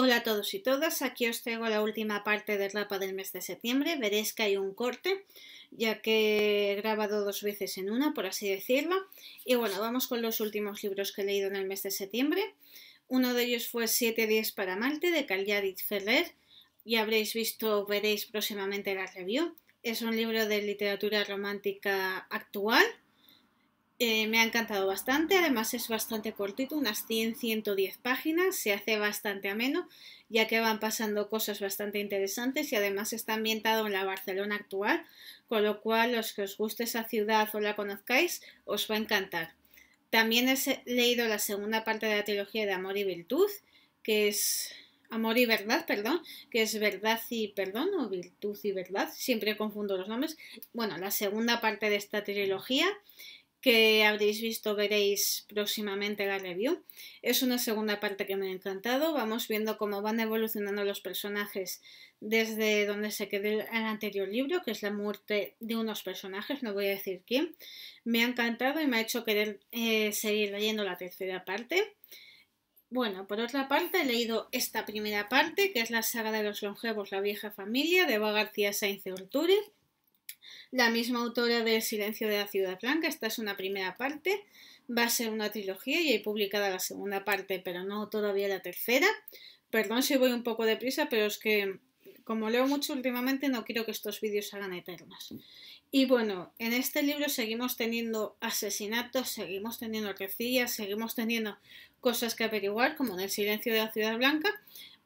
Hola a todos y todas, aquí os traigo la última parte de Rapa del mes de septiembre. Veréis que hay un corte, ya que he grabado dos veces en una, por así decirlo. Y bueno, vamos con los últimos libros que he leído en el mes de septiembre. Uno de ellos fue Siete días para Malte de Cagliari Ferrer. Ya habréis visto, veréis próximamente la review. Es un libro de literatura romántica actual, eh, me ha encantado bastante, además es bastante cortito, unas 100-110 páginas, se hace bastante ameno, ya que van pasando cosas bastante interesantes y además está ambientado en la Barcelona actual, con lo cual los que os guste esa ciudad o la conozcáis os va a encantar. También he leído la segunda parte de la trilogía de Amor y Virtud, que es Amor y Verdad, perdón, que es Verdad y Perdón o Virtud y Verdad, siempre confundo los nombres. Bueno, la segunda parte de esta trilogía que habréis visto, veréis próximamente la review. Es una segunda parte que me ha encantado. Vamos viendo cómo van evolucionando los personajes desde donde se quedó el anterior libro, que es la muerte de unos personajes, no voy a decir quién. Me ha encantado y me ha hecho querer eh, seguir leyendo la tercera parte. Bueno, por otra parte, he leído esta primera parte, que es la saga de los longevos, la vieja familia, de Eva García Sainz de la misma autora de silencio de la ciudad blanca. Esta es una primera parte, va a ser una trilogía y hay publicada la segunda parte, pero no todavía la tercera. Perdón si voy un poco deprisa, pero es que como leo mucho últimamente no quiero que estos vídeos se hagan eternos. Y bueno, en este libro seguimos teniendo asesinatos, seguimos teniendo recillas seguimos teniendo cosas que averiguar, como en el silencio de la ciudad blanca,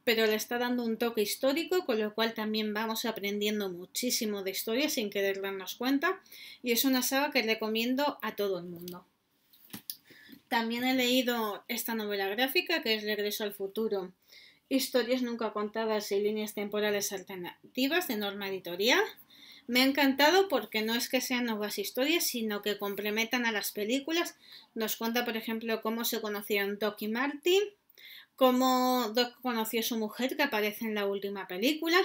pero le está dando un toque histórico, con lo cual también vamos aprendiendo muchísimo de historia sin querer darnos cuenta, y es una saga que recomiendo a todo el mundo. También he leído esta novela gráfica que es Regreso al Futuro, historias nunca contadas y líneas temporales alternativas de Norma Editorial. Me ha encantado porque no es que sean nuevas historias, sino que complementan a las películas. Nos cuenta, por ejemplo, cómo se conocieron Doc y Marty, cómo Doc conoció a su mujer que aparece en la última película.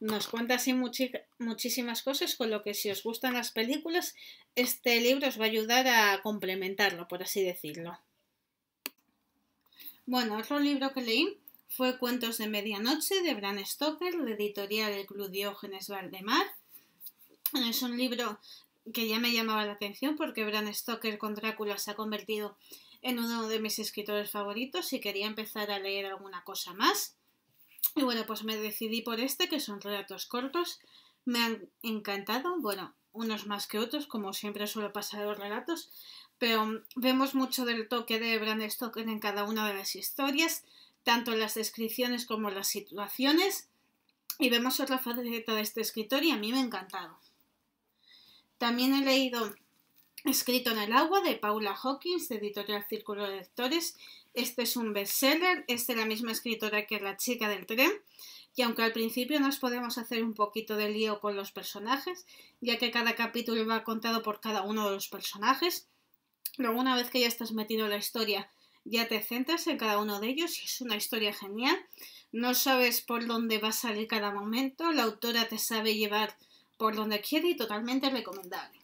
Nos cuenta así muchísimas cosas, con lo que si os gustan las películas, este libro os va a ayudar a complementarlo, por así decirlo. Bueno, otro libro que leí fue Cuentos de Medianoche de Bran Stoker, la editorial El Club Diógenes Valdemar. Es un libro que ya me llamaba la atención porque Bran Stoker con Drácula se ha convertido en uno de mis escritores favoritos y quería empezar a leer alguna cosa más. Y bueno, pues me decidí por este, que son relatos cortos. Me han encantado, bueno, unos más que otros, como siempre suelo pasar los relatos, pero vemos mucho del toque de Bram Stoker en cada una de las historias, tanto en las descripciones como en las situaciones, y vemos otra faceta de este escritor y a mí me ha encantado. También he leído Escrito en el agua de Paula Hawkins, editorial Círculo de Lectores. Este es un bestseller, es de la misma escritora que La chica del tren. Y aunque al principio nos podemos hacer un poquito de lío con los personajes, ya que cada capítulo va contado por cada uno de los personajes, luego una vez que ya estás metido en la historia, ya te centras en cada uno de ellos y es una historia genial. No sabes por dónde va a salir cada momento, la autora te sabe llevar por donde quiere y totalmente recomendable.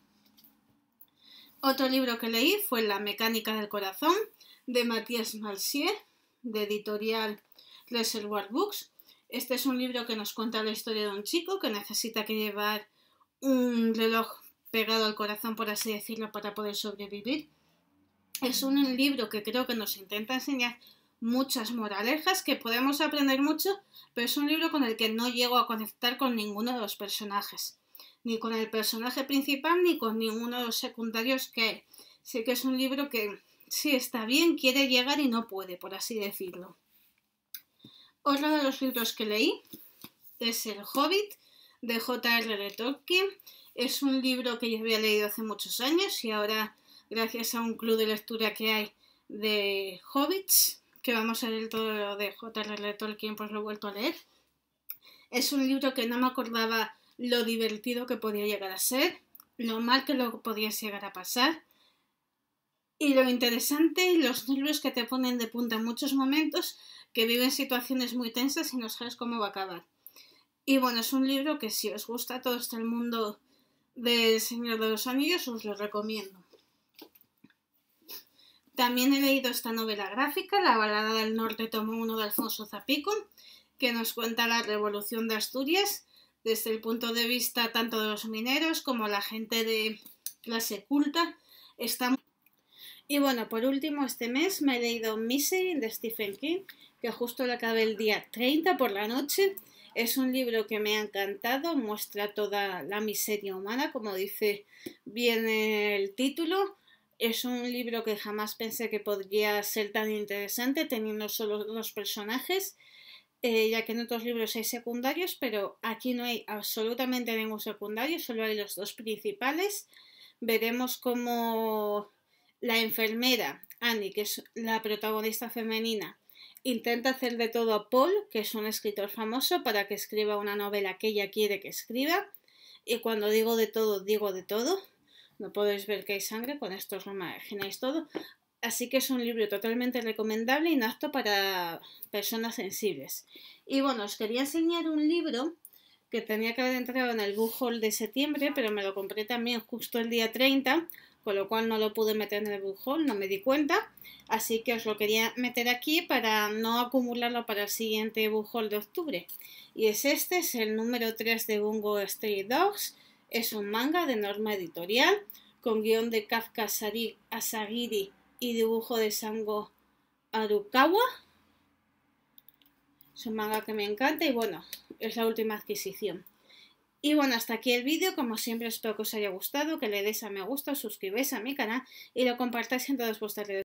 Otro libro que leí fue La mecánica del corazón de Matías Marcier, de editorial Reservoir Books. Este es un libro que nos cuenta la historia de un chico que necesita que llevar un reloj pegado al corazón, por así decirlo, para poder sobrevivir. Es un libro que creo que nos intenta enseñar muchas moralejas que podemos aprender mucho, pero es un libro con el que no llego a conectar con ninguno de los personajes ni con el personaje principal ni con ninguno de los secundarios que Sé que es un libro que sí está bien, quiere llegar y no puede, por así decirlo. Otro de los libros que leí es El Hobbit de J.R.R. Tolkien. Es un libro que yo había leído hace muchos años y ahora, gracias a un club de lectura que hay de Hobbits, que vamos a leer todo lo de J.R.R. Tolkien, pues lo he vuelto a leer. Es un libro que no me acordaba lo divertido que podía llegar a ser, lo mal que lo podías llegar a pasar y lo interesante los nervios que te ponen de punta en muchos momentos que viven situaciones muy tensas y no sabes cómo va a acabar. Y bueno, es un libro que si os gusta todo este mundo del Señor de los Anillos, os lo recomiendo. También he leído esta novela gráfica, La balada del norte tomo 1 de Alfonso Zapico, que nos cuenta la revolución de Asturias desde el punto de vista tanto de los mineros como la gente de clase culta. Está... Y bueno, por último, este mes me he leído Misery de Stephen King, que justo la acabé el día 30 por la noche. Es un libro que me ha encantado, muestra toda la miseria humana, como dice bien el título. Es un libro que jamás pensé que podría ser tan interesante, teniendo solo dos personajes. Eh, ya que en otros libros hay secundarios, pero aquí no hay absolutamente ningún secundario, solo hay los dos principales. Veremos cómo la enfermera, Annie, que es la protagonista femenina, intenta hacer de todo a Paul, que es un escritor famoso, para que escriba una novela que ella quiere que escriba. Y cuando digo de todo, digo de todo. No podéis ver que hay sangre, con esto os lo imagináis todo. Así que es un libro totalmente recomendable y no apto para personas sensibles. Y bueno, os quería enseñar un libro que tenía que haber entrado en el book de septiembre, pero me lo compré también justo el día 30, con lo cual no lo pude meter en el book no me di cuenta. Así que os lo quería meter aquí para no acumularlo para el siguiente book de octubre. Y es este, es el número 3 de Bungo Street Dogs. Es un manga de norma editorial, con guión de Kafka Asagiri y dibujo de Sango Arukawa. Es un manga que me encanta y bueno, es la última adquisición. Y bueno, hasta aquí el vídeo. Como siempre, espero que os haya gustado, que le des a me gusta, a mi canal y lo compartáis en todas vuestras redes.